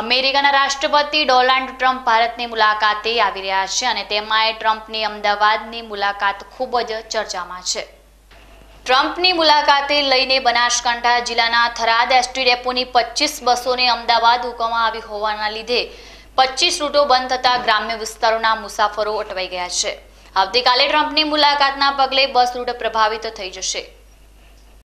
અમેરિકાના રાષ્ટ્રપતિ Donald Trump ભારતની મુલાકાતે આવી રહ્યા છે અને તેમાંય ટ્રમ્પની અમદાવાદની મુલાકાત ખૂબ જ ચર્ચામાં છે ટ્રમ્પની મુલાકાતે લઈને બનાસકાંઠા જિલ્લાના થરાદ એસટી ડેપોની પચીસ બસોને અમદાવાદ મૂકવામાં આવી હોવાના લીધે પચીસ રૂટો બંધ થતાં ગ્રામ્ય વિસ્તારોના મુસાફરો અટવાઈ ગયા છે આવતીકાલે ટ્રમ્પની મુલાકાતના પગલે બસ રૂટ પ્રભાવિત થઈ જશે